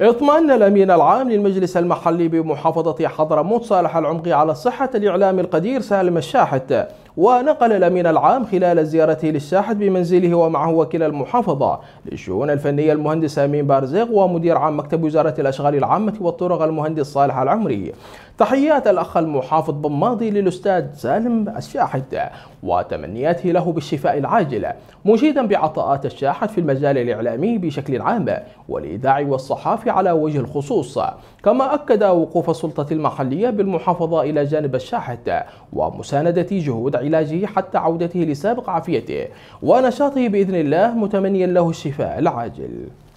اطمأن الأمين العام للمجلس المحلي بمحافظة حضرموت صالح العمقي على صحة الإعلام القدير سالم الشاحت ونقل الأمين العام خلال زيارته للشاحت بمنزله ومعه وكيل المحافظة للشؤون الفنية المهندس أمين بارزيق ومدير عام مكتب وزارة الأشغال العامة والطرق المهندس صالح العمري تحيات الأخ المحافظ بماضي للأستاذ سالم الشاحد وتمنياته له بالشفاء العاجل مشيدا بعطاءات الشاحد في المجال الإعلامي بشكل عام والإذاعي والصحافي على وجه الخصوص كما أكد وقوف السلطة المحلية بالمحافظة إلى جانب الشاحد ومساندة جهود علاجه حتى عودته لسابق عافيته ونشاطه بإذن الله متمنيا له الشفاء العاجل